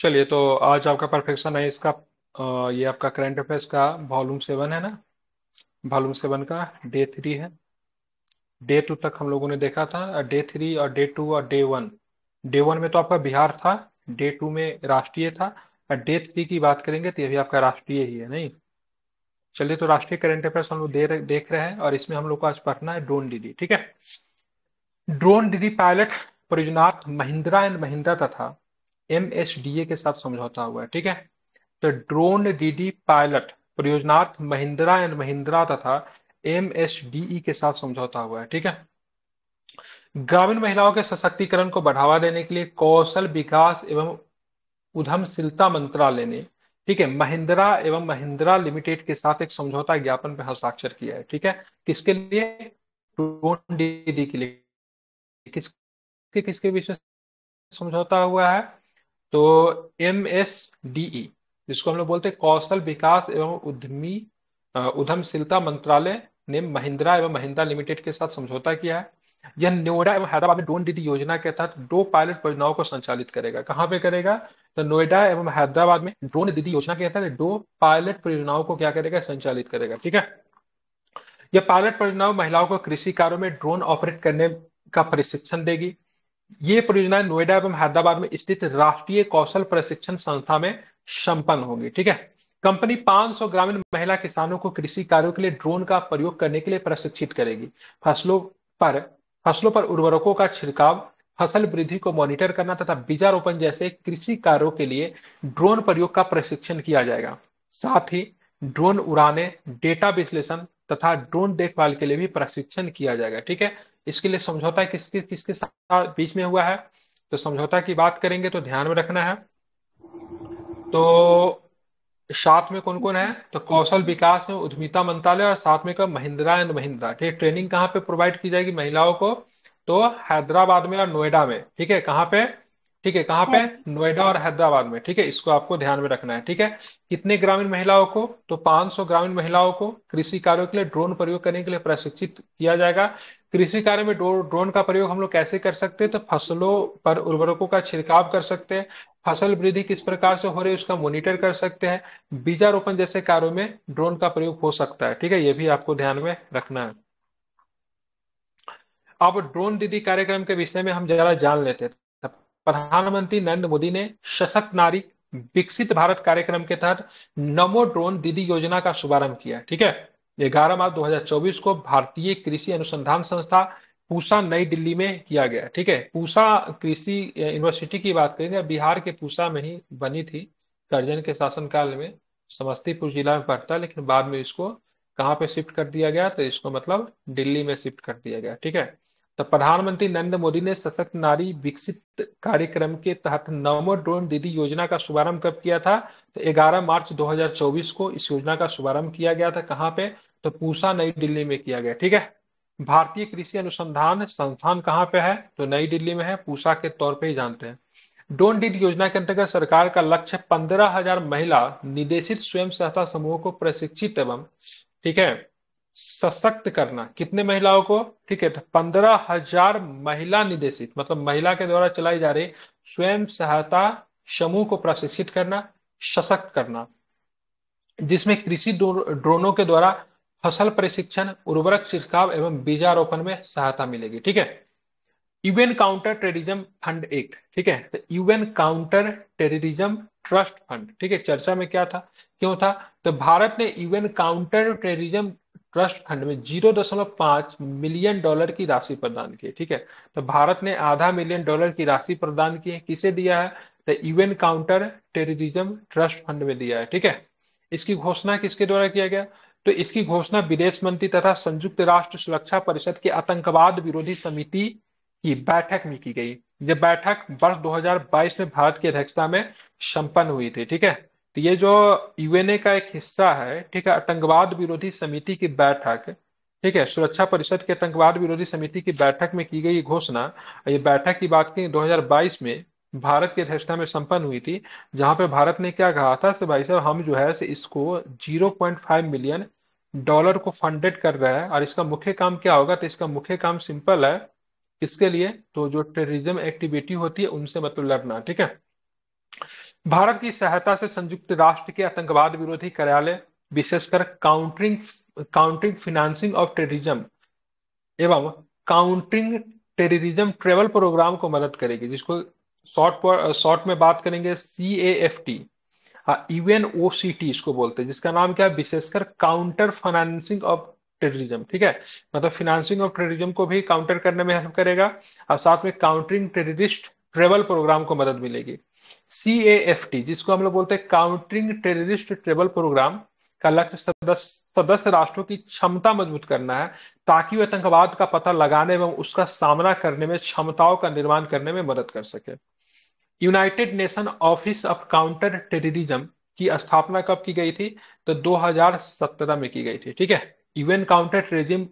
चलिए तो आज आपका परफेक्शन है इसका ये आपका करंट अफेयर्स का वॉल्यूम सेवन है ना वॉल्यूम सेवन का डे थ्री है डे टू तक हम लोगों ने देखा था डे थ्री और डे टू और डे वन डे वन में तो आपका बिहार था डे टू में राष्ट्रीय था और डे थ्री की बात करेंगे तो ये भी आपका राष्ट्रीय ही है नहीं चलिए तो राष्ट्रीय करंट अफेयर्स हम लोग दे रहे, देख रहे हैं और इसमें हम लोग को आज पढ़ना है ड्रोन दीदी ठीक है ड्रोन डीडी पायलट परियोजनार्थ महिंद्रा एंड महिंद्रा तथा एमएसडीए के साथ समझौता हुआ है ठीक है तो ड्रोन डीडी पायलट परियोजनार्थ महिंद्रा एंड महिंद्रा तथा एमएसडीई e के साथ समझौता हुआ है ठीक है ग्रामीण महिलाओं के सशक्तिकरण को बढ़ावा देने के लिए कौशल विकास एवं उधमशीलता मंत्रालय ने ठीक है महिंद्रा एवं महिंद्रा लिमिटेड के साथ एक समझौता ज्ञापन पर हस्ताक्षर किया है ठीक है किसके लिए ड्रोन डीडी के लिए किसके किसके बीच में समझौता हुआ है तो एम एस डीई जिसको हम लोग बोलते हैं कौशल विकास एवं उद्यमी उद्यमशीलता मंत्रालय ने महिंद्रा एवं महिंद्रा लिमिटेड के साथ समझौता किया है यह नोएडा एवं हैदराबाद में ड्रोन दीदी योजना के तहत दो पायलट परियोजनाओं को संचालित करेगा कहाँ पे करेगा तो नोएडा एवं हैदराबाद में ड्रोन दीदी योजना के तहत दो पायलट परियोजनाओं को क्या करेगा संचालित करेगा ठीक है यह पायलट परियोजनाओं महिलाओं को कृषि कार्यों में ड्रोन ऑपरेट करने का प्रशिक्षण देगी ये परियोजना नोएडा एवं हैदराबाद में स्थित राष्ट्रीय कौशल प्रशिक्षण संस्था में संपन्न होगी ठीक है कंपनी 500 ग्रामीण महिला किसानों को कृषि कार्यों के लिए ड्रोन का प्रयोग करने के लिए प्रशिक्षित करेगी फसलों पर फसलों पर उर्वरकों का छिड़काव फसल वृद्धि को मॉनिटर करना तथा बीजारोपण जैसे कृषि कार्यों के लिए ड्रोन प्रयोग का प्रशिक्षण किया जाएगा साथ ही ड्रोन उड़ाने डेटा विश्लेषण तथा ड्रोन देखभाल के लिए भी प्रशिक्षण किया जाएगा ठीक है इसके लिए समझौता किसके किसके साथ बीच में हुआ है तो समझौता की बात करेंगे तो ध्यान में रखना है तो साथ में कौन कौन है तो कौशल विकास में उद्यमिता मंत्रालय और साथ में का महिंद्रा एंड महिंद्रा ठीक ट्रेनिंग कहाँ पे प्रोवाइड की जाएगी महिलाओं को तो हैदराबाद में और नोएडा में ठीक है कहाँ पे ठीक है कहाँ पे हाँ। नोएडा और हैदराबाद में ठीक है इसको आपको ध्यान में रखना है ठीक है कितने ग्रामीण महिलाओं को तो 500 ग्रामीण महिलाओं को कृषि कार्यों के लिए ड्रोन प्रयोग करने के लिए प्रशिक्षित किया जाएगा कृषि कार्य में ड्रोन का प्रयोग हम लोग कैसे कर सकते हैं तो फसलों पर उर्वरकों का छिड़काव कर सकते हैं फसल वृद्धि किस प्रकार से हो रही है उसका मॉनिटर कर सकते हैं बीजारोपण जैसे कार्यों में ड्रोन का प्रयोग हो सकता है ठीक है ये भी आपको ध्यान में रखना है अब ड्रोन दीदी कार्यक्रम के विषय में हम जरा जान लेते हैं प्रधानमंत्री नरेंद्र मोदी ने सशक्त नारी विकसित भारत कार्यक्रम के तहत नमो ड्रोन दीदी योजना का शुभारंभ किया ठीक है ग्यारह मार्च 2024 को भारतीय कृषि अनुसंधान संस्था पूसा नई दिल्ली में किया गया ठीक है पूसा कृषि यूनिवर्सिटी की बात करेंगे बिहार के पूसा में ही बनी थी कर्जन के शासनकाल में समस्तीपुर जिला में पड़ता लेकिन बाद में इसको कहाँ पे शिफ्ट कर दिया गया तो इसको मतलब दिल्ली में शिफ्ट कर दिया गया ठीक है तो प्रधानमंत्री नरेंद्र मोदी ने सशक्त नारी विकसित कार्यक्रम के तहत नवो ड्रोन दीदी योजना का शुभारंभ कब किया था तो 11 मार्च 2024 को इस योजना का शुभारंभ किया गया था कहाँ पे तो पूसा नई दिल्ली में किया गया ठीक है भारतीय कृषि अनुसंधान संस्थान कहाँ पे है तो नई दिल्ली में है पूसा के तौर पर ही जानते हैं डोन डीड योजना के अंतर्गत सरकार का लक्ष्य पंद्रह हजार महिला निदेशित स्वयं सहायता समूह को प्रशिक्षित एवं ठीक है सशक्त करना कितने महिलाओं को ठीक है तो पंद्रह हजार महिला निदेशित मतलब महिला के द्वारा चलाई जा रही स्वयं सहायता समूह को प्रशिक्षित करना सशक्त करना जिसमें कृषि ड्रोनों के द्वारा फसल प्रशिक्षण उर्वरक छिड़काव एवं बीजारोपण में सहायता मिलेगी ठीक है UN counter terrorism fund act ठीक है तो UN counter terrorism trust fund ठीक है चर्चा में क्या था क्यों था तो भारत ने UN counter terrorism trust fund में 0.5 मिलियन डॉलर की राशि प्रदान की ठीक है तो भारत ने आधा मिलियन डॉलर की राशि प्रदान की है किसे दिया है तो UN counter terrorism trust fund में दिया है ठीक है इसकी घोषणा किसके द्वारा किया गया तो इसकी घोषणा विदेश मंत्री तथा संयुक्त राष्ट्र सुरक्षा परिषद के आतंकवाद विरोधी समिति की बैठक में की गई ये बैठक वर्ष 2022 में भारत की अध्यक्षता में संपन्न हुई थी ठीक है तो ये जो यूएनए का एक हिस्सा है ठीक है आतंकवाद विरोधी समिति की बैठक ठीक है सुरक्षा परिषद के आतंकवाद विरोधी समिति की बैठक में की गई घोषणा ये बैठक की बात की 2022 में भारत की अध्यक्षता में संपन्न हुई थी जहां पे भारत ने क्या कहा था भाई साहब हम जो है से इसको 0.5 मिलियन डॉलर को फंडेड कर रहे हैं और इसका मुख्य काम क्या होगा तो इसका मुख्य काम सिंपल है इसके लिए तो जो टेररिज्म एक्टिविटी होती है उनसे मतलब लड़ना ठीक है भारत की सहायता से संयुक्त राष्ट्र के आतंकवाद विरोधी कार्यालय विशेषकर countering countering financing of terrorism एवं काउंटरिंग टेररिज्म ट्रेवल प्रोग्राम को मदद करेगी जिसको शॉर्ट शॉर्ट में बात करेंगे C A F T UN O C T इसको बोलते हैं जिसका नाम क्या है विशेषकर काउंटर फाइनेंसिंग ऑफ टेररिज्म ठीक है मतलब फिनेंसिंग ऑफ टेररिज्म को भी काउंटर करने में हेल्प करेगा और साथ में काउंटरिंग टेररिस्ट ट्रेवल प्रोग्राम को मदद मिलेगी सी एफ टी जिसको हम लोग बोलते हैं काउंटरिंग टेररिस्ट ट्रेबल प्रोग्राम का लक्ष्य सदस्य सदस्य राष्ट्रों की क्षमता मजबूत करना है ताकि वे आतंकवाद का पता लगाने एवं उसका सामना करने में क्षमताओं का निर्माण करने में मदद कर सके United Nation office of counter terrorism की स्थापना कब की गई थी तो 2017 में की गई थी ठीक है UN counter terrorism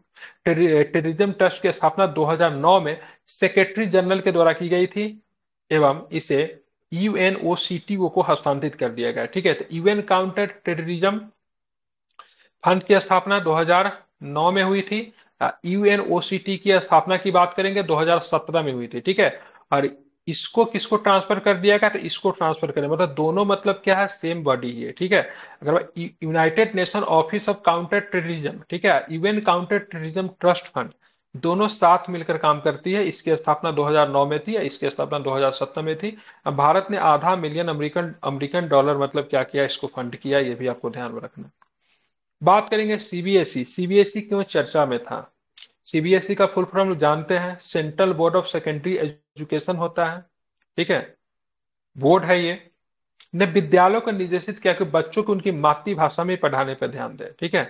terrorism trust की स्थापना 2009 में सेक्रेटरी जनरल के द्वारा की गई थी एवं इसे यूएनओसीटीओ e को हस्तांतरित कर दिया गया ठीक है तो यूएन काउंटर टेररिज्म फंड की स्थापना 2009 में हुई थी यूएनओसीटी e की स्थापना की बात करेंगे 2017 में हुई थी ठीक है और इसको किसको ट्रांसफर कर दिया गया तो इसको ट्रांसफर करें मतलब दोनों मतलब क्या है सेम बॉडी है ठीक है अगर United Nation office of counter terrorism ठीक है UN counter terrorism trust fund दोनों साथ मिलकर काम करती है इसकी स्थापना 2009 में थी या इसकी स्थापना 2017 में थी अब भारत ने आधा मिलियन अमेरिकन अमेरिकन डॉलर मतलब क्या किया इसको फंड किया ये भी आपको ध्यान में रखना बात करेंगे सीबीएसई सीबीएसई क्यों चर्चा में था सीबीएसई का फुल फॉर्म जानते हैं central board of secondary education होता है ठीक है बोर्ड है ये ने विद्यालयों को निर्देशित किया कि बच्चों को उनकी मातृभाषा में पढ़ाने पर ध्यान दे ठीक है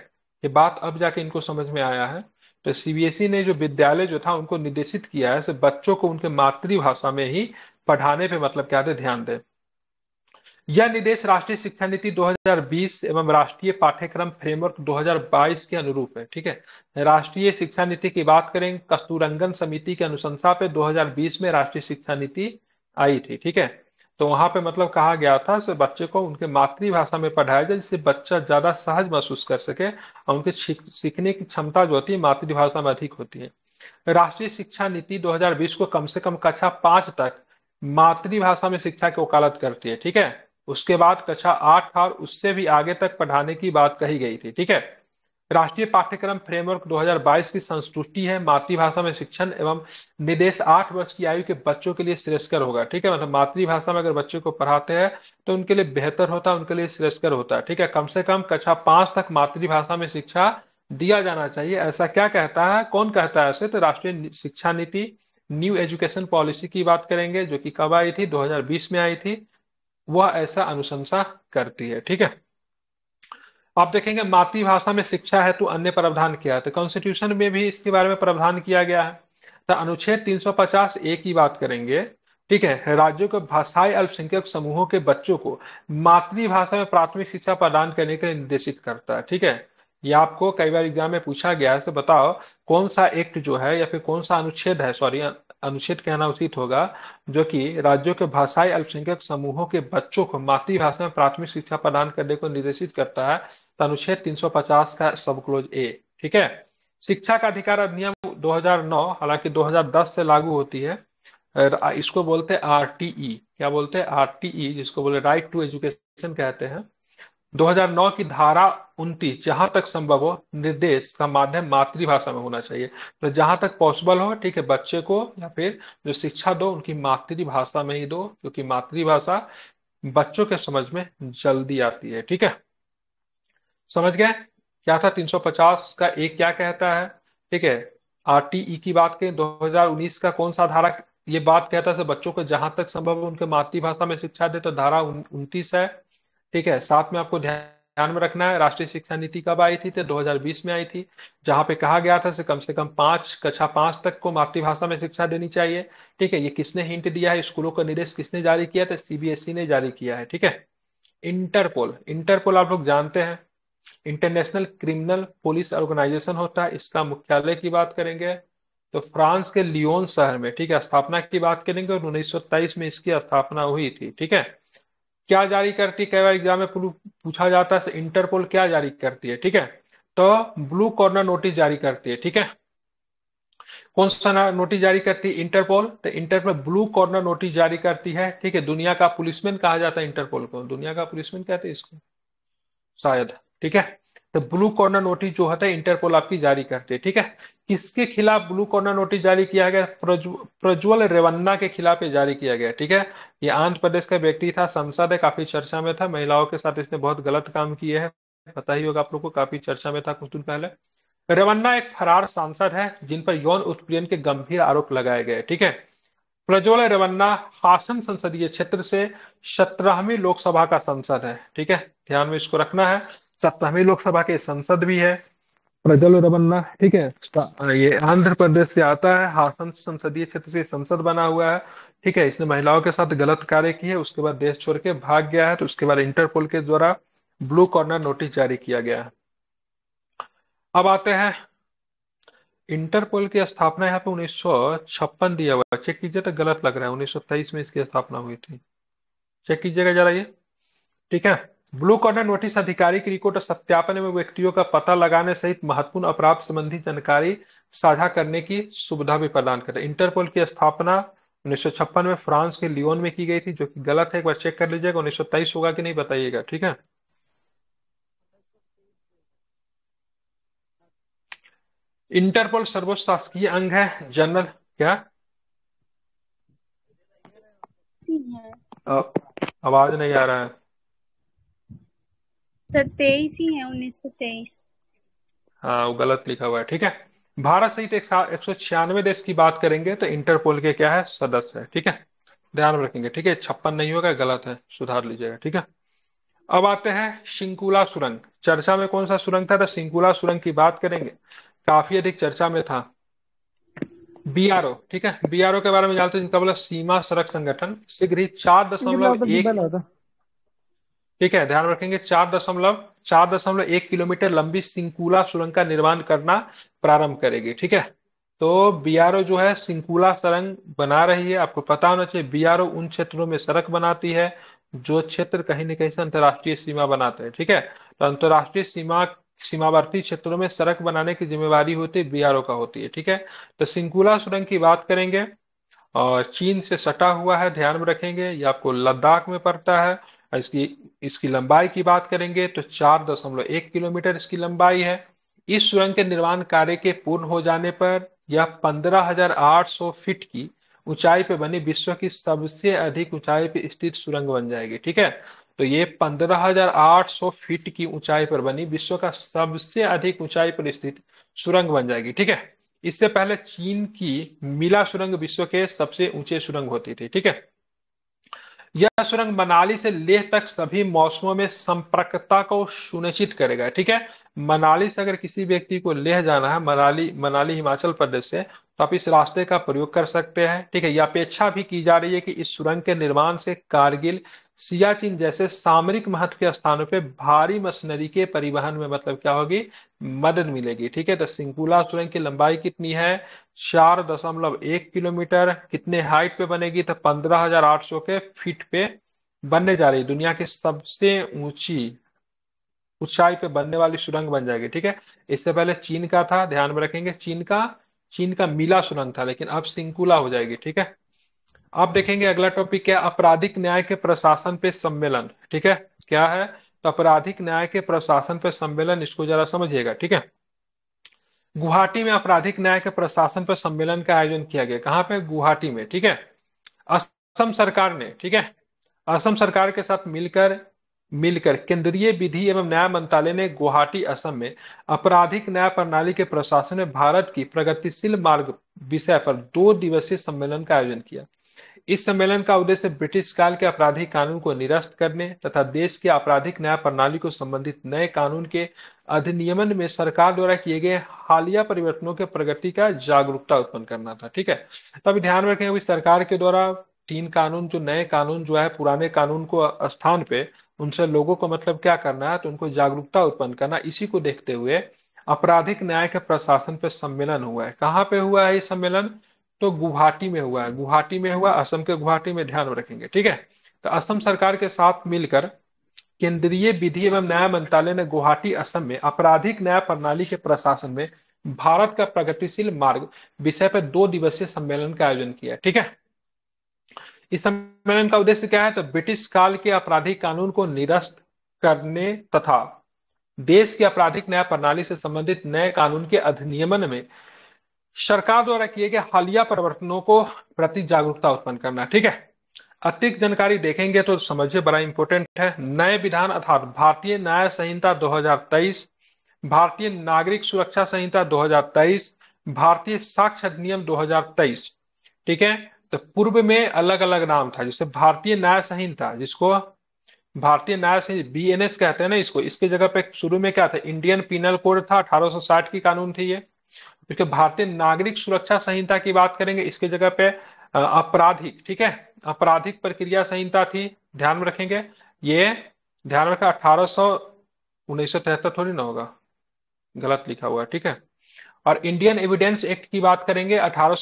ये बात अब जाके इनको समझ में आया है तो सीबीएसई e ने जो विद्यालय जो था उनको निर्देशित किया है बच्चों को उनके मातृभाषा में ही पढ़ाने पे मतलब क्या ध्यान दें यह निर्देश राष्ट्रीय शिक्षा नीति 2020 एवं राष्ट्रीय पाठ्यक्रम फ्रेमवर्क 2022 के अनुरूप है ठीक है राष्ट्रीय शिक्षा नीति की बात करें कस्तूरंगन समिति के अनुशंसा पे 2020 में राष्ट्रीय शिक्षा नीति आई थी ठीक है तो वहां पे मतलब कहा गया था कि बच्चे को उनके मातृभाषा में पढ़ाया जाए जिससे बच्चा ज्यादा सहज महसूस कर सके और उनके सीखने की क्षमता जो होती है मातृभाषा में अधिक होती है राष्ट्रीय शिक्षा नीति 2020 को कम से कम कक्षा पांच तक मातृभाषा में शिक्षा की वकालत करती है ठीक है उसके बाद कक्षा आठ और उससे भी आगे तक पढ़ाने की बात कही गई थी ठीक है राष्ट्रीय पाठ्यक्रम फ्रेमवर्क 2022 की संस्तुष्टि है मातृभाषा में शिक्षण एवं निदेश आठ वर्ष की आयु के बच्चों के लिए श्रेष्ठकर होगा ठीक है मतलब मातृभाषा में अगर बच्चों को पढ़ाते हैं तो उनके लिए बेहतर होता है उनके लिए श्रेष्ठकर होता है ठीक है कम से कम कक्षा पांच तक मातृभाषा में शिक्षा दिया जाना चाहिए ऐसा क्या कहता है कौन कहता है ऐसे तो राष्ट्रीय शिक्षा नीति न्यू एजुकेशन पॉलिसी की बात करेंगे जो कि कब आई थी 2020 में आई थी वह ऐसा अनुशंसा करती है ठीक है आप देखेंगे मातृभाषा में शिक्षा है तो अन्य प्रावधान किया है तो कॉन्स्टिट्यूशन में भी इसके बारे में प्रावधान किया गया है तो अनुच्छेद 350 ए की बात करेंगे ठीक है राज्यों के भाषाई अल्पसंख्यक समूहों के बच्चों को मातृभाषा में प्राथमिक शिक्षा प्रदान करने के लिए निर्देशित करता है ठीक है ये आपको कई बार एग्जाम में पूछा गया है तो बताओ कौन सा एक्ट जो है या फिर कौन सा अनुच्छेद है सॉरी अनुच्छेद कहना उचित होगा जो कि राज्यों के भाषाई अल्पसंख्यक समूहों के बच्चों को मातृभाषा में प्राथमिक शिक्षा प्रदान करने को निर्देशित करता है तो अनुच्छेद 350 का सब क्लोज ए ठीक है शिक्षा का अधिकार अधिनियम 2009 हालांकि 2010 से लागू होती है इसको बोलते हैं आर क्या बोलते हैं आर जिसको बोले राइट टू एजुकेशन कहते हैं 2009 की धारा उनतीस जहां तक संभव हो निर्देश का माध्यम मातृभाषा में होना चाहिए तो जहां तक पॉसिबल हो ठीक है बच्चे को या फिर जो शिक्षा दो उनकी मातृभाषा में ही दो क्योंकि मातृभाषा बच्चों के समझ में जल्दी आती है ठीक है समझ गए क्या था 350 का एक क्या कहता है ठीक है आरटीई e की बात करें 2019 का कौन सा धारा ये बात कहता है बच्चों को जहां तक संभव हो उनके मातृभाषा में शिक्षा दे तो धारा उनतीस है ठीक है साथ में आपको ध्यान में रखना है राष्ट्रीय शिक्षा नीति कब आई थी तो 2020 में आई थी जहां पे कहा गया था से कम से कम पांच कक्षा पांच तक को मातृभाषा में शिक्षा देनी चाहिए ठीक है ये किसने हिंट दिया है स्कूलों का निर्देश किसने जारी किया था सीबीएसई e ने जारी किया है ठीक है इंटरपोल इंटरपोल आप लोग जानते हैं इंटरनेशनल क्रिमिनल पुलिस ऑर्गेनाइजेशन होता है इसका मुख्यालय की बात करेंगे तो फ्रांस के लियोन शहर में ठीक है स्थापना की बात करेंगे और उन्नीस में इसकी स्थापना हुई थी ठीक है क्या जारी करती है कई बार एग्जाम में पूछा जाता है इंटरपोल तो क्या जारी करती है ठीक है तो ब्लू कॉर्नर नोटिस जारी करती है ठीक है कौन सा नोटिस जारी करती है इंटरपोल तो इंटरपोल ब्लू कॉर्नर नोटिस जारी करती है ठीक है दुनिया का पुलिसमैन कहा जाता है इंटरपोल को दुनिया का पुलिसमैन कहते हैं इसको शायद ठीक है तो ब्लू कॉर्नर नोटिस जो होता है इंटरपोल आपकी जारी करते हैं ठीक है किसके खिलाफ ब्लू कॉर्नर नोटिस जारी किया गया प्रज्वल रेवन्ना के खिलाफ ये जारी किया गया ठीक है ये आंध्र प्रदेश का व्यक्ति था संसद है काफी चर्चा में था महिलाओं के साथ इसने बहुत गलत काम किए हैं पता ही होगा आप लोग को काफी चर्चा में था कुछ दिन पहले रेवन्ना एक फरार सांसद है जिन पर यौन उत्पीड़न के गंभीर आरोप लगाए गए ठीक है प्रज्वल रेवन्ना हासन संसदीय क्षेत्र से सत्रहवीं लोकसभा का सांसद है ठीक है ध्यान में इसको रखना है सत्रहवीं लोकसभा के संसद भी है प्रजल रमन्ना ठीक है ये आंध्र प्रदेश से आता है हासन संसदीय क्षेत्र से संसद बना हुआ है ठीक है इसने महिलाओं के साथ गलत कार्य किए उसके बाद देश छोड़ के भाग गया है तो उसके बाद इंटरपोल के द्वारा ब्लू कॉर्नर नोटिस जारी किया गया है अब आते हैं इंटरपोल की स्थापना यहाँ पे उन्नीस दिया हुआ है चेक कीजिए तो गलत लग रहा है उन्नीस में इसकी स्थापना हुई थी चेक कीजिएगा जरा ये ठीक है ब्लू कॉर्नर नोटिस अधिकारी की रिपोर्ट सत्यापन में व्यक्तियों का पता लगाने सहित महत्वपूर्ण अपराध संबंधी जानकारी साझा करने की सुविधा भी प्रदान करता है इंटरपोल की स्थापना उन्नीस में फ्रांस के लियोन में की गई थी जो कि गलत है एक बार चेक कर लीजिएगा उन्नीस होगा कि नहीं बताइएगा ठीक है इंटरपोल सर्वोच्च शासकीय अंग है जनरल क्या आवाज नहीं आ रहा है सर तेईस ही है उन्नीस सौ तेईस हाँ वो गलत लिखा हुआ है ठीक है भारत सहित एक, सौ छियानवे देश की बात करेंगे तो इंटरपोल के क्या है सदस्य है ठीक है ध्यान रखेंगे ठीक है छप्पन नहीं होगा गलत है सुधार लीजिएगा ठीक है अब आते हैं शिंकुला सुरंग चर्चा में कौन सा सुरंग था तो शिंकुला सुरंग की बात करेंगे काफी अधिक चर्चा में था ओ ठीक है ओ के बारे में जानते हैं जिनका बोला सीमा सड़क संगठन शीघ्र ही चार दशमलव तो एक ठीक है ध्यान रखेंगे चार दशमलव चार दशमलव एक किलोमीटर लंबी सिंकुला सुरंग का निर्माण करना प्रारंभ करेगी ठीक है तो बीआरओ जो है सिंकुला सुरंग बना रही है आपको पता होना चाहिए बीआरओ उन क्षेत्रों में सड़क बनाती है जो क्षेत्र कहीं ना कहीं से अंतर्राष्ट्रीय सीमा बनाते हैं ठीक है तो अंतर्राष्ट्रीय सीमा सीमावर्ती क्षेत्रों में सड़क बनाने की जिम्मेवारी होती है बीआरओ का होती है ठीक है तो सिंकुला सुरंग की बात करेंगे और चीन से सटा हुआ है ध्यान में रखेंगे ये आपको लद्दाख में पड़ता है इसकी इसकी लंबाई की बात करेंगे तो चार दशमलव एक किलोमीटर इसकी लंबाई है इस सुरंग के निर्माण कार्य के पूर्ण हो जाने पर यह पंद्रह हजार आठ सौ फीट की ऊंचाई पर बनी विश्व की सबसे अधिक ऊंचाई पर स्थित सुरंग बन जाएगी ठीक है तो ये 15,800 फीट की ऊंचाई पर बनी विश्व का सबसे अधिक ऊंचाई पर स्थित सुरंग बन जाएगी ठीक है इससे पहले चीन की मिला सुरंग विश्व के सबसे ऊंचे सुरंग होती थी ठीक है यह सुरंग मनाली से लेह तक सभी मौसमों में संपर्कता को सुनिश्चित करेगा ठीक है मनाली से अगर किसी व्यक्ति को लेह जाना है मनाली मनाली हिमाचल प्रदेश से तो आप इस रास्ते का प्रयोग कर सकते हैं ठीक है यह अपेक्षा भी की जा रही है कि इस सुरंग के निर्माण से कारगिल सियाचिन जैसे सामरिक महत्व के स्थानों पे भारी मशीनरी के परिवहन में मतलब क्या होगी मदद मिलेगी ठीक है तो सिंकुला सुरंग की लंबाई कितनी है चार दशमलव एक किलोमीटर कितने हाइट पे बनेगी तो पंद्रह हजार आठ सौ के फीट पे बनने जा रही है दुनिया की सबसे ऊंची ऊंचाई पे बनने वाली सुरंग बन जाएगी ठीक है इससे पहले चीन का था ध्यान में रखेंगे चीन का चीन का मीला सुरंग था लेकिन अब सिंकुला हो जाएगी ठीक है आप देखेंगे अगला टॉपिक क्या आपराधिक न्याय के प्रशासन पे सम्मेलन ठीक है क्या है तो आपराधिक न्याय के प्रशासन पे सम्मेलन इसको जरा समझिएगा ठीक है गुवाहाटी में आपराधिक न्याय के प्रशासन पर सम्मेलन का आयोजन किया गया कहाँ पे गुवाहाटी में ठीक है असम सरकार ने ठीक है असम सरकार के साथ मिलकर मिलकर केंद्रीय विधि एवं न्याय मंत्रालय ने गुवाहाटी असम में आपराधिक न्याय प्रणाली के प्रशासन में भारत की प्रगतिशील मार्ग विषय पर दो दिवसीय सम्मेलन का आयोजन किया इस सम्मेलन का उद्देश्य ब्रिटिश काल के आपराधिक कानून को निरस्त करने तथा देश के आपराधिक न्याय प्रणाली को संबंधित नए कानून के अधिनियमन में सरकार द्वारा किए गए हालिया परिवर्तनों के प्रगति का जागरूकता उत्पन्न करना था ठीक है तो ध्यान रखें कि सरकार के द्वारा तीन कानून जो नए कानून जो है पुराने कानून को स्थान पे उनसे लोगों को मतलब क्या करना है तो उनको जागरूकता उत्पन्न करना इसी को देखते हुए आपराधिक न्याय के प्रशासन पे सम्मेलन हुआ है कहाँ पे हुआ है ये सम्मेलन तो गुवाहाटी में हुआ है गुवाहाटी में हुआ असम के गुवाहाटी में ध्यान रखेंगे ठीक है तो असम सरकार के साथ मिलकर केंद्रीय विधि एवं न्याय मंत्रालय ने गुवाहाटी असम में आपराधिक न्याय प्रणाली के प्रशासन में भारत का प्रगतिशील मार्ग विषय पर दो दिवसीय सम्मेलन का आयोजन किया ठीक है इस सम्मेलन का उद्देश्य क्या है तो ब्रिटिश काल के आपराधिक कानून को निरस्त करने तथा देश की आपराधिक न्याय प्रणाली से संबंधित नए कानून के अधिनियमन में सरकार द्वारा किए गए हालिया परिवर्तनों को प्रति जागरूकता उत्पन्न करना ठीक है अतिरिक्त जानकारी देखेंगे तो समझिए बड़ा इंपॉर्टेंट है नए विधान अर्थात भारतीय न्याय संहिता 2023 भारतीय नागरिक सुरक्षा संहिता 2023 भारतीय साक्ष्य अधिनियम 2023 ठीक है तो पूर्व में अलग अलग नाम था जैसे भारतीय न्याय संहिता जिसको भारतीय न्याय संहिता बी कहते हैं ना इसको इसके जगह पे शुरू में क्या था इंडियन पिनल कोड था 1860 की कानून थी ये क्योंकि भारतीय नागरिक सुरक्षा संहिता की बात करेंगे इसके जगह पे आपराधिक ठीक है आपराधिक प्रक्रिया संहिता थी ध्यान में रखेंगे ये ध्यान रखें अठारह सौ उन्नीस सौ तिहत्तर थोड़ी ना होगा गलत लिखा हुआ है ठीक है और इंडियन एविडेंस एक्ट की बात करेंगे अठारह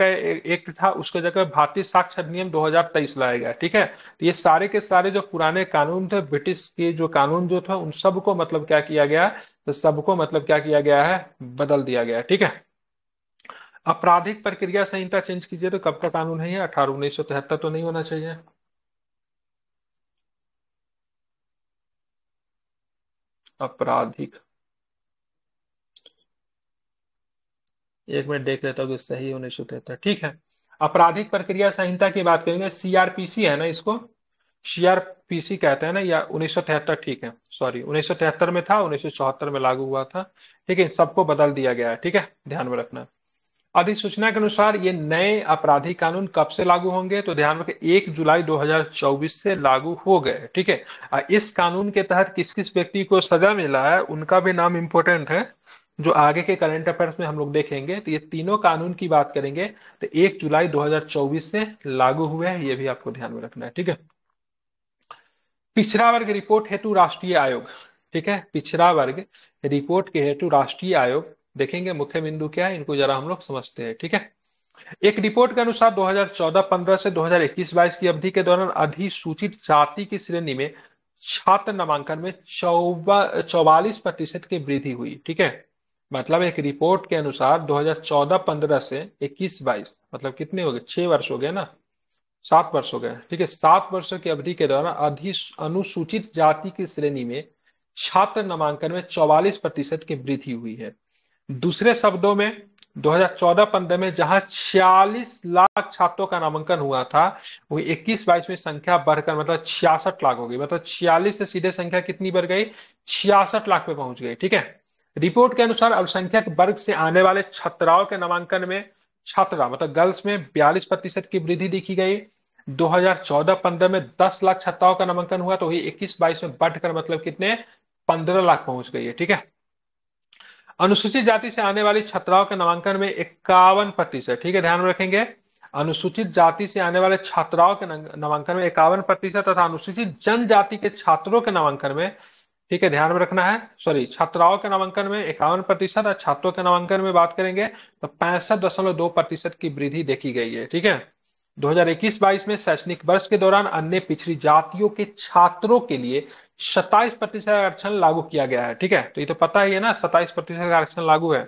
का एक्ट था उसके जगह भारतीय साक्ष्य अधिनियम 2023 लाया गया ठीक है तो ये सारे के सारे जो पुराने कानून थे ब्रिटिश के जो कानून जो था उन सबको मतलब क्या किया गया तो सबको मतलब क्या किया गया है बदल दिया गया ठीक है आपराधिक प्रक्रिया संहिता चेंज कीजिए तो कब का कानून है अठारह उन्नीस तो नहीं होना चाहिए आपराधिक एक मिनट देख लेता हूँ सही उन्नीस सौ तिहत्तर ठीक है आपराधिक प्रक्रिया संहिता की बात करेंगे सीआरपीसी है ना इसको सीआरपीसी कहते हैं ना या उन्नीस ठीक है सॉरी उन्नीस में था उन्नीस में लागू हुआ था ठीक है सबको बदल दिया गया है ठीक है ध्यान में रखना अधिसूचना के अनुसार ये नए आपराधिक कानून कब से लागू होंगे तो ध्यान रखें एक जुलाई 2024 से लागू हो गए ठीक है इस कानून के तहत किस किस व्यक्ति को सजा मिला है उनका भी नाम इम्पोर्टेंट है जो आगे के करंट अफेयर्स में हम लोग देखेंगे तो ये तीनों कानून की बात करेंगे तो एक जुलाई 2024 से लागू हुए हैं ये भी आपको ध्यान में रखना है ठीक है पिछड़ा वर्ग रिपोर्ट हेतु राष्ट्रीय आयोग ठीक है पिछड़ा वर्ग रिपोर्ट के हेतु राष्ट्रीय आयोग देखेंगे मुख्य बिंदु क्या है इनको जरा हम लोग समझते हैं ठीक है एक रिपोर्ट के अनुसार 2014-15 से 2021-22 की अवधि के दौरान अधिसूचित जाति की श्रेणी में छात्र नामांकन में चौवालीस प्रतिशत की वृद्धि हुई ठीक है मतलब एक रिपोर्ट के अनुसार 2014-15 से 21-22 मतलब कितने हो गए छह वर्ष हो गए ना सात वर्ष हो गए ठीक है सात वर्षों की अवधि के दौरान अधि अनुसूचित जाति की श्रेणी में छात्र नामांकन में 44 प्रतिशत की वृद्धि हुई है दूसरे शब्दों में 2014-15 में जहां 46 लाख छात्रों का नामांकन हुआ था वो 21-22 में संख्या बढ़कर मतलब छियासठ लाख हो गई मतलब छियालीस से सीधे संख्या कितनी बढ़ गई छियासठ लाख पे पहुंच गई ठीक है रिपोर्ट के अनुसार अल्पसंख्यक वर्ग से आने वाले छात्राओं के नामांकन में छात्रा मतलब गर्ल्स में बयालीस प्रतिशत की वृद्धि देखी गई 2014-15 में 10 लाख छात्राओं का नामांकन हुआ तो वही 21-22 में बढ़कर मतलब कितने 15 लाख पहुंच गई है ठीक है अनुसूचित जाति से आने वाली छात्राओं के नामांकन में इक्यावन प्रतिशत ठीक है ध्यान में रखेंगे अनुसूचित जाति से आने वाले छात्राओं के नामांकन में इक्यावन प्रतिशत तथा अनुसूचित जनजाति के छात्रों के नामांकन में ठीक है ध्यान में रखना है सॉरी छात्राओं के नामांकन में इक्यावन प्रतिशत और छात्रों के नामांकन में बात करेंगे तो पैंसठ दशमलव दो प्रतिशत की वृद्धि देखी गई है ठीक है 2021-22 में शैक्षणिक वर्ष के दौरान अन्य पिछड़ी जातियों के छात्रों के लिए 27 प्रतिशत आरक्षण लागू किया गया है ठीक है तो ये तो पता ही है ना 27 प्रतिशत आरक्षण लागू है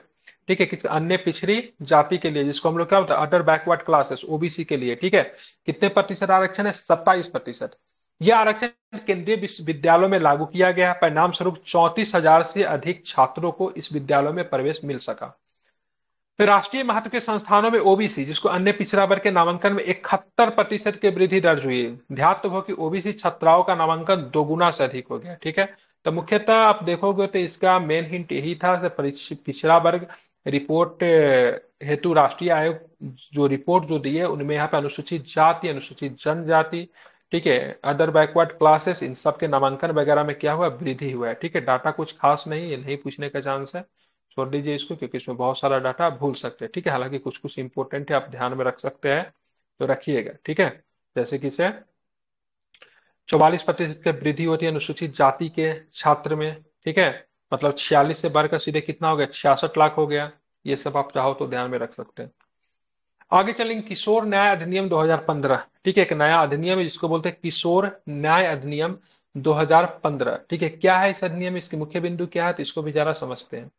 ठीक है किसी अन्य पिछड़ी जाति के लिए जिसको हम लोग क्या होता है अडर बैकवर्ड क्लासेस ओबीसी के लिए ठीक है कितने प्रतिशत आरक्षण है सत्ताईस प्रतिशत यह आरक्षण केंद्रीय विश्वविद्यालयों में लागू किया गया परिणाम स्वरूप चौंतीस हजार से अधिक छात्रों को इस विद्यालयों में प्रवेश मिल सका फिर राष्ट्रीय महत्व के संस्थानों में ओबीसी जिसको अन्य पिछड़ा वर्ग के नामांकन में इकहत्तर प्रतिशत की वृद्धि दर्ज हुई ध्यात हो कि ओबीसी छात्राओं का नामांकन दोगुना से अधिक हो गया ठीक है तो मुख्यतः आप देखोगे तो इसका मेन हिंट यही था पिछड़ा वर्ग रिपोर्ट हेतु राष्ट्रीय आयोग जो रिपोर्ट जो दी है उनमें यहाँ पे अनुसूचित जाति अनुसूचित जनजाति ठीक है अदर बैकवर्ड क्लासेस इन सब के नामांकन वगैरह में क्या हुआ वृद्धि हुआ है ठीक है डाटा कुछ खास नहीं ये नहीं पूछने का चांस है छोड़ दीजिए इसको क्योंकि इसमें बहुत सारा डाटा भूल सकते हैं ठीक है हालांकि कुछ कुछ इंपोर्टेंट है आप ध्यान में रख सकते हैं तो रखिएगा ठीक है जैसे कि से चौवालीस प्रतिशत की वृद्धि होती है अनुसूचित जाति के छात्र में ठीक है मतलब छियालीस से बढ़कर सीधे कितना हो गया छियासठ लाख हो गया ये सब आप चाहो तो ध्यान में रख सकते हैं आगे चलेंगे किशोर न्याय अधिनियम 2015 ठीक है एक नया अधिनियम है जिसको बोलते हैं किशोर न्याय अधिनियम 2015 ठीक है क्या है इस अधिनियम इसके मुख्य बिंदु क्या है तो इसको भी जरा समझते हैं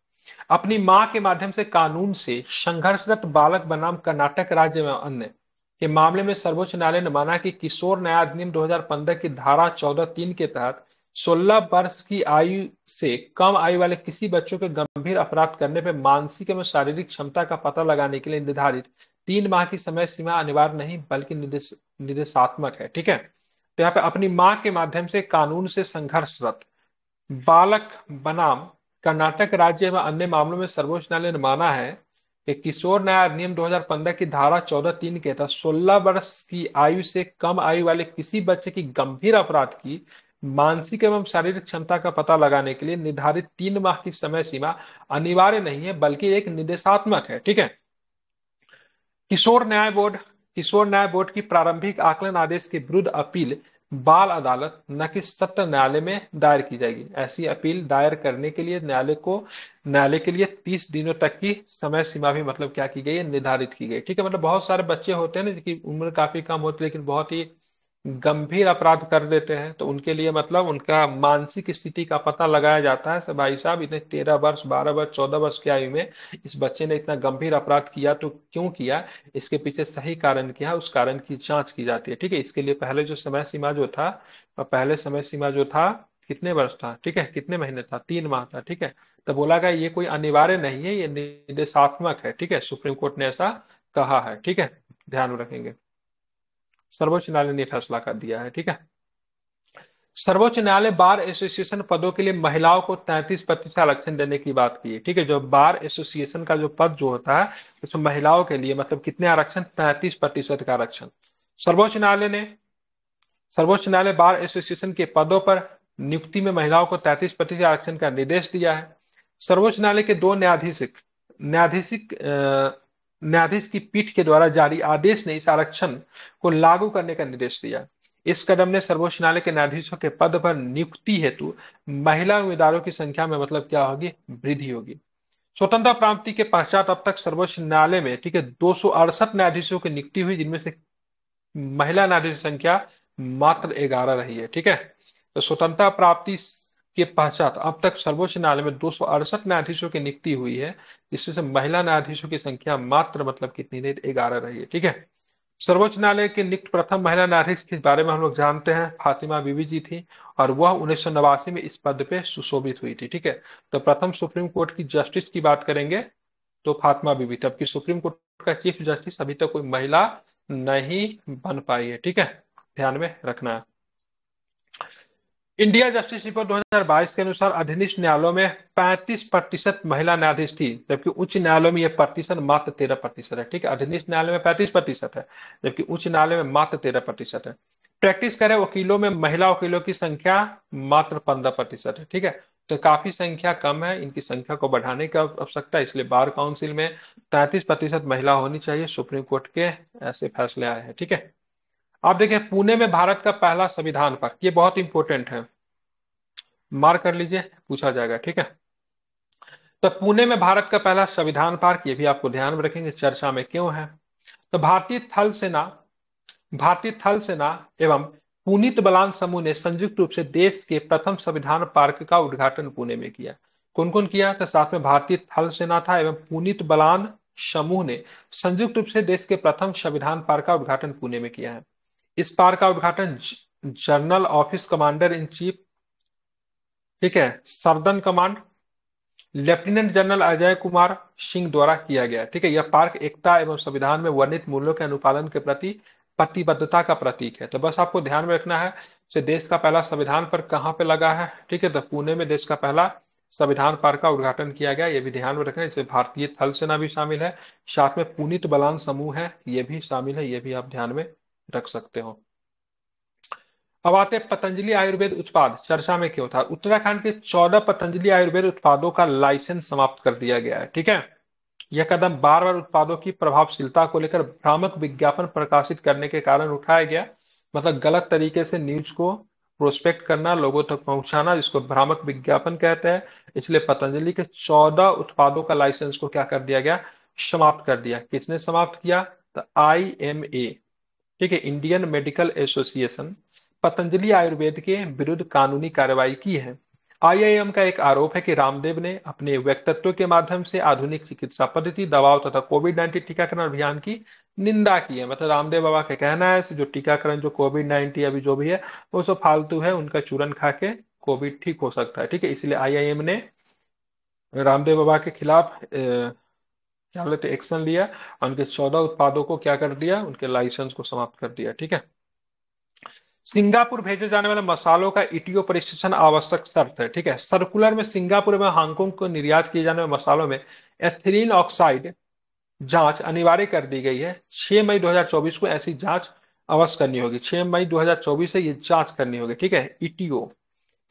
अपनी माँ के माध्यम से कानून से संघर्षरत बालक बनाम कर्नाटक राज्य में अन्य के मामले में सर्वोच्च न्यायालय ने माना कि किशोर न्याय अधिनियम 2015 की धारा चौदह तीन के तहत सोलह वर्ष की आयु से कम आयु वाले किसी बच्चों के गंभीर अपराध करने पर मानसिक एवं शारीरिक क्षमता का पता लगाने के लिए निर्धारित तीन माह की समय सीमा अनिवार्य नहीं बल्कि निर्देश निर्देशात्मक है ठीक है तो यहाँ पे अपनी माँ के माध्यम से कानून से संघर्षरत बालक बनाम कर्नाटक राज्य एवं अन्य मामलों में सर्वोच्च न्यायालय ने माना है कि किशोर न्याय अधिनियम 2015 की धारा चौदह तीन के तहत सोलह वर्ष की आयु से कम आयु वाले किसी बच्चे की गंभीर अपराध की मानसिक एवं शारीरिक क्षमता का पता लगाने के लिए निर्धारित तीन माह की समय सीमा अनिवार्य नहीं है बल्कि एक निर्देशात्मक है ठीक है किशोर न्याय बोर्ड किशोर न्याय बोर्ड की प्रारंभिक आकलन आदेश के विरुद्ध अपील बाल अदालत न कि सत्र न्यायालय में दायर की जाएगी ऐसी अपील दायर करने के लिए न्यायालय को न्यायालय के लिए तीस दिनों तक की समय सीमा भी मतलब क्या की गई है निर्धारित की गई ठीक है मतलब बहुत सारे बच्चे होते हैं ना जिनकी उम्र काफी कम होती है लेकिन बहुत ही गंभीर अपराध कर देते हैं तो उनके लिए मतलब उनका मानसिक स्थिति का पता लगाया जाता है भाई साहब इतने तेरह वर्ष बारह वर्ष चौदह वर्ष की आयु में इस बच्चे ने इतना गंभीर अपराध किया तो क्यों किया इसके पीछे सही कारण क्या उस कारण की जांच की जाती है ठीक है इसके लिए पहले जो समय सीमा जो था पहले समय सीमा जो था कितने वर्ष था ठीक है कितने महीने था तीन माह था ठीक है तो बोला गया ये कोई अनिवार्य नहीं है ये निर्देशात्मक है ठीक है सुप्रीम कोर्ट ने ऐसा कहा है ठीक है ध्यान रखेंगे सर्वोच्च न्यायालय ने फैसला कर दिया है ठीक है सर्वोच्च न्यायालय बार एसोसिएशन पदों के लिए महिलाओं को 33 प्रतिशत आरक्षण देने की बात की है ठीक है जो बार एसोसिएशन का जो पद जो होता है उसमें महिलाओं के लिए मतलब कितने आरक्षण 33 प्रतिशत का आरक्षण सर्वोच्च न्यायालय ने सर्वोच्च न्यायालय बार एसोसिएशन के पदों पर नियुक्ति में महिलाओं को तैतीस प्रतिशत आरक्षण का निर्देश दिया है सर्वोच्च न्यायालय के दो न्यायाधीश न्यायाधीश न्यायाधीश की पीठ के द्वारा जारी आदेश ने इस आरक्षण को लागू करने का निर्देश दिया इस कदम ने सर्वोच्च न्यायालय के न्यायाधीशों के पद पर नियुक्ति हेतु महिला उम्मीदवारों की संख्या में मतलब क्या होगी वृद्धि होगी स्वतंत्रता प्राप्ति के पश्चात अब तक सर्वोच्च न्यायालय में ठीक है दो न्यायाधीशों की नियुक्ति हुई जिनमें से महिला न्यायाधीश संख्या मात्र ग्यारह रही है ठीक है तो स्वतंत्रता प्राप्ति ये पहचान अब तक सर्वोच्च न्यायालय में दो न्यायाधीशों की नियुक्ति हुई है जिससे महिला न्यायाधीशों की संख्या मात्र मतलब कितनी नहीं ग्यारह रही है ठीक है सर्वोच्च न्यायालय के नियुक्त प्रथम महिला न्यायाधीश के बारे में हम लोग जानते हैं फातिमा बीबी जी थी और वह उन्नीस में इस पद पे सुशोभित हुई थी ठीक है तो प्रथम सुप्रीम कोर्ट की जस्टिस की बात करेंगे तो फातिमा बीबी जबकि सुप्रीम कोर्ट का चीफ जस्टिस अभी तक कोई महिला नहीं बन पाई है ठीक है ध्यान में रखना है इंडिया जस्टिस रिपोर्ट 2022 के अनुसार अधीनस्थ न्यायालयों में 35 प्रतिशत महिला न्यायाधीश थी जबकि उच्च न्यायालयों में यह प्रतिशत मात्र तेरह प्रतिशत है ठीक है अधीनस्थ न्यायालय में 35 प्रतिशत है जबकि उच्च न्यायालय में मात्र तेरह प्रतिशत है प्रैक्टिस करें वकीलों में महिला वकीलों की संख्या मात्र पंद्रह प्रतिशत है ठीक है तो काफी संख्या कम है इनकी संख्या को बढ़ाने की आवश्यकता है इसलिए बार काउंसिल में तैतीस प्रतिशत महिला होनी चाहिए सुप्रीम कोर्ट के ऐसे फैसले आए हैं ठीक है आप देखें पुणे में भारत का पहला संविधान पार्क ये बहुत इंपॉर्टेंट है मार्क कर लीजिए पूछा जाएगा ठीक है तो पुणे में भारत का पहला संविधान पार्क ये भी आपको ध्यान में रखेंगे चर्चा में क्यों है तो भारतीय थल सेना भारतीय थल सेना एवं पुनित बलान समूह ने संयुक्त रूप से देश के प्रथम संविधान पार्क का उद्घाटन पुणे में किया कौन कौन किया तो साथ में भारतीय थल सेना था एवं पुनित बलान समूह ने संयुक्त रूप से देश के प्रथम संविधान पार्क का उद्घाटन पुणे में किया है इस पार्क का उद्घाटन general office commander in chief ठीक है southern command lieutenant general Ajay Kumar Singh द्वारा किया गया ठीक है यह पार्क एकता एवं संविधान में वर्णित मूल्यों के अनुपालन के प्रति प्रतिबद्धता का प्रतीक है तो बस आपको ध्यान में रखना है से देश का पहला संविधान पर कहाँ पे लगा है ठीक है तो पुणे में देश का पहला संविधान पार्क का उद्घाटन किया गया यह भी ध्यान में रखना है इसमें भारतीय थल सेना भी शामिल है साथ में पुनित बलान समूह है ये भी शामिल है यह भी आप ध्यान में रख सकते हो अब आते हैं पतंजलि आयुर्वेद उत्पाद चर्चा में क्यों था उत्तराखंड के चौदह पतंजलि आयुर्वेद उत्पादों का लाइसेंस समाप्त कर दिया गया है ठीक है यह कदम बार बार उत्पादों की प्रभावशीलता को लेकर भ्रामक विज्ञापन प्रकाशित करने के कारण उठाया गया मतलब गलत तरीके से न्यूज को प्रोस्पेक्ट करना लोगों तक पहुंचाना जिसको भ्रामक विज्ञापन कहते हैं इसलिए पतंजलि के चौदह उत्पादों का लाइसेंस को क्या कर दिया गया समाप्त कर दिया किसने समाप्त किया आई एम ए ठीक है Indian medical association Patanjali Ayurved के विरुद्ध कानूनी कार्रवाई की है आईआईएम का एक आरोप है कि रामदेव ने अपने व्यक्तित्व के माध्यम से आधुनिक चिकित्सा पद्धति दबाव तथा कोविड नाइन्टीन टीकाकरण अभियान की निंदा की है मतलब रामदेव बाबा का कहना है जो टीकाकरण जो कोविड नाइन्टीन अभी जो भी है वो सब फालतू है उनका चूरन खा के कोविड ठीक हो सकता है ठीक है इसलिए आईआईएम ने रामदेव बाबा के खिलाफ क्या बोलते एक्शन लिया और उनके चौदह उत्पादों को क्या कर दिया उनके लाइसेंस को समाप्त कर दिया ठीक है सिंगापुर भेजे जाने वाले मसालों का ईटीओ परिशिक्षण आवश्यक शर्त है ठीक है सर्कुलर में सिंगापुर में हांगकांग को निर्यात किए जाने वाले मसालों में एथिलीन ऑक्साइड जांच अनिवार्य कर दी गई है 6 मई 2024 को ऐसी जांच अवश्य करनी होगी 6 मई 2024 से ये जांच करनी होगी ठीक है ईटीओ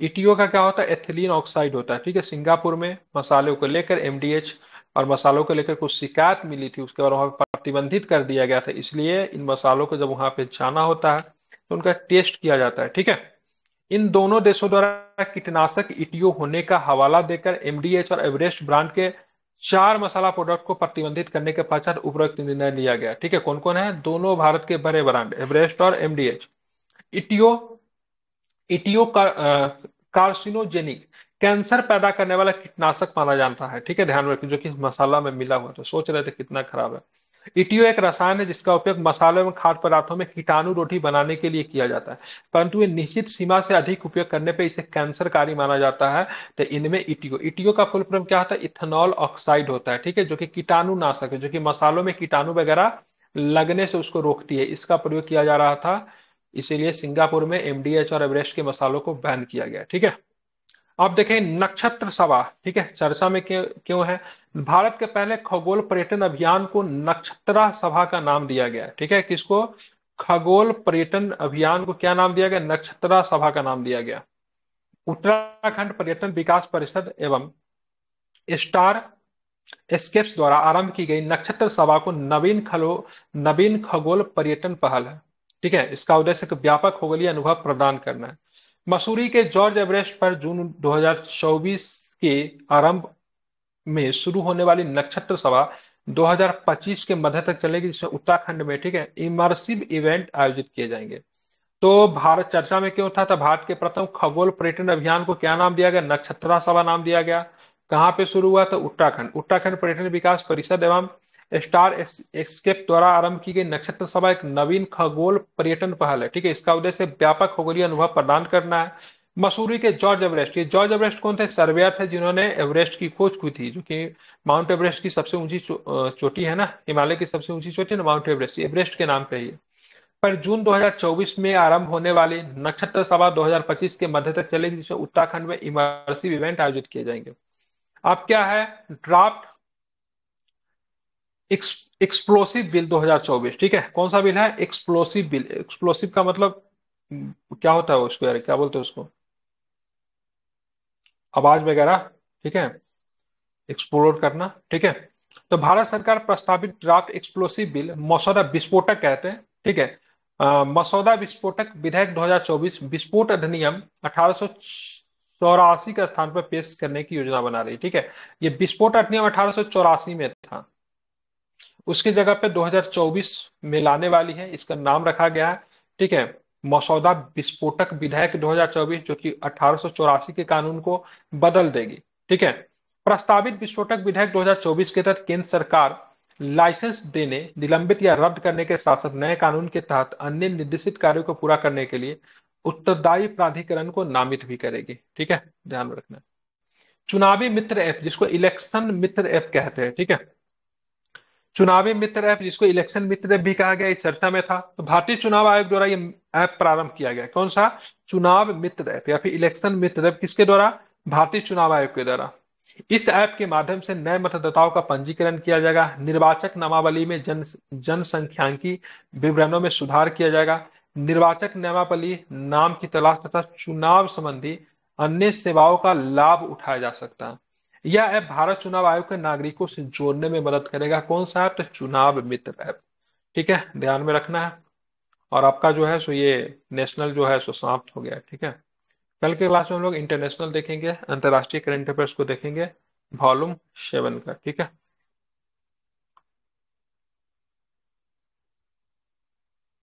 ईटीओ का क्या होता है एथिलीन ऑक्साइड होता है ठीक है सिंगापुर में मसालों को लेकर एमडीएच और मसालों को लेकर कुछ शिकायत मिली थी उसके बाद वहाँ पर प्रतिबंधित कर दिया गया था इसलिए इन मसालों को जब वहाँ पे जाना होता है तो उनका टेस्ट किया जाता है ठीक है इन दोनों देशों द्वारा कीटनाशक इटियो होने का हवाला देकर एमडीएच और एवरेस्ट ब्रांड के चार मसाला प्रोडक्ट को प्रतिबंधित करने के पश्चात उपरोक्त निर्णय लिया गया ठीक है कौन कौन है दोनों भारत के बड़े ब्रांड एवरेस्ट और एमडीएच इटियो इटियो का कार्सिनोजेनिक कैंसर पैदा करने वाला कीटनाशक माना जाता है ठीक है ध्यान रखिए जो कि मसाला में मिला हुआ था सोच रहे थे कितना खराब है इटियो एक रसायन है जिसका उपयोग मसालों में खाद्य पदार्थों में कीटाणु रोटी बनाने के लिए किया जाता है परंतु निश्चित सीमा से अधिक उपयोग करने पर इसे कैंसरकारी माना जाता है तो इनमें इटियो इटियो का फुल फॉर्म क्या होता है इथेनॉल ऑक्साइड होता है ठीक है जो कि कीटाणु नाशक है जो कि मसालों में कीटाणु वगैरह लगने से उसको रोकती है इसका प्रयोग किया जा रहा था इसीलिए सिंगापुर में एमडीएच और एवरेस्ट के मसालों को बैन किया गया ठीक है आप देखें नक्षत्र सभा ठीक है चर्चा में क्यों है भारत के पहले खगोल पर्यटन अभियान को नक्षत्रा सभा का नाम दिया गया ठीक है किसको खगोल पर्यटन अभियान को क्या नाम दिया गया नक्षत्रा सभा का नाम दिया गया उत्तराखंड पर्यटन विकास परिषद एवं स्टार स्केप्स द्वारा आरंभ की गई नक्षत्र सभा को नवीन खलो नवीन खगोल पर्यटन पहल है ठीक है इसका उद्देश्य एक व्यापक खगोलीय अनुभव प्रदान करना है मसूरी के जॉर्ज एवरेस्ट पर जून 2024 के आरंभ में शुरू होने वाली नक्षत्र सभा 2025 के मध्य तक चलेगी जिसमें उत्तराखंड में ठीक है इमर्सिव इवेंट आयोजित किए जाएंगे तो भारत चर्चा में क्यों था तो भारत के प्रथम खगोल पर्यटन अभियान को क्या नाम दिया गया नक्षत्रा सभा नाम दिया गया कहाँ पे शुरू हुआ तो उत्तराखंड उत्तराखंड पर्यटन विकास परिषद एवं स्टार एक्सकेप द्वारा आरंभ की गई नक्षत्र सभा एक नवीन खगोल पर्यटन पहल है ठीक है इसका उद्देश्य व्यापक खगोलीय अनुभव प्रदान करना है मसूरी के जॉर्ज एवरेस्ट ये जॉर्ज एवरेस्ट कौन थे सर्वेयर थे जिन्होंने एवरेस्ट की खोज की थी जो कि माउंट एवरेस्ट की सबसे ऊंची चोटी है ना हिमालय की सबसे ऊंची चोटी है ना माउंट एवरेस्ट एवरेस्ट के नाम पे ही पर जून 2024 में आरंभ होने वाली नक्षत्र सभा 2025 के मध्य तक चलेगी जिसमें उत्तराखंड में इमरसिव इवेंट आयोजित किए जाएंगे अब क्या है ड्राफ्ट एक्सप्लोसिव बिल 2024 ठीक है कौन सा बिल है एक्सप्लोसिव बिल एक्सप्लोसिव का मतलब क्या होता है उसको यार क्या बोलते हैं उसको आवाज वगैरह ठीक है एक्सप्लोर करना ठीक है तो भारत सरकार प्रस्तावित ड्राफ्ट एक्सप्लोसिव बिल मसौदा विस्फोटक कहते हैं ठीक है मसौदा विस्फोटक विधेयक 2024 विस्फोट अधिनियम अठारह चौरासी स्थान पर पेश करने की योजना बना रही ठीक है ये विस्फोट अधिनियम अठारह में था उसकी जगह पे 2024 में लाने वाली है इसका नाम रखा गया है ठीक है मसौदा विस्फोटक विधेयक 2024 जो कि अठारह के कानून को बदल देगी ठीक है प्रस्तावित विस्फोटक विधेयक 2024 के तहत केंद्र सरकार लाइसेंस देने निलंबित या रद्द करने के साथ साथ नए कानून के तहत अन्य निर्देशित कार्यों को पूरा करने के लिए उत्तरदायी प्राधिकरण को नामित भी करेगी ठीक है ध्यान रखना चुनावी मित्र ऐप जिसको इलेक्शन मित्र ऐप कहते हैं ठीक है चुनावी मित्र ऐप जिसको इलेक्शन मित्र भी कहा गया चर्चा में था तो भारतीय चुनाव आयोग द्वारा ये ऐप प्रारंभ किया गया कौन सा चुनाव मित्र ऐप या फिर इलेक्शन मित्र ऐप किसके द्वारा भारतीय चुनाव आयोग के द्वारा इस ऐप के माध्यम से नए मतदाताओं का पंजीकरण किया जाएगा निर्वाचक नामावली में जन जनसंख्यांकी विवरणों में सुधार किया जाएगा निर्वाचक नामावली नाम की तलाश तथा चुनाव संबंधी अन्य सेवाओं का लाभ उठाया जा सकता है यह ऐप भारत चुनाव आयोग के नागरिकों से जोड़ने में मदद करेगा कौन सा ऐप तो चुनाव मित्र ऐप ठीक है ध्यान में रखना है और आपका जो है सो ये नेशनल जो है सो समाप्त हो गया ठीक है कल के क्लास में हम लोग इंटरनेशनल देखेंगे अंतर्राष्ट्रीय करंट अफेयर्स को देखेंगे वॉल्यूम सेवन का ठीक है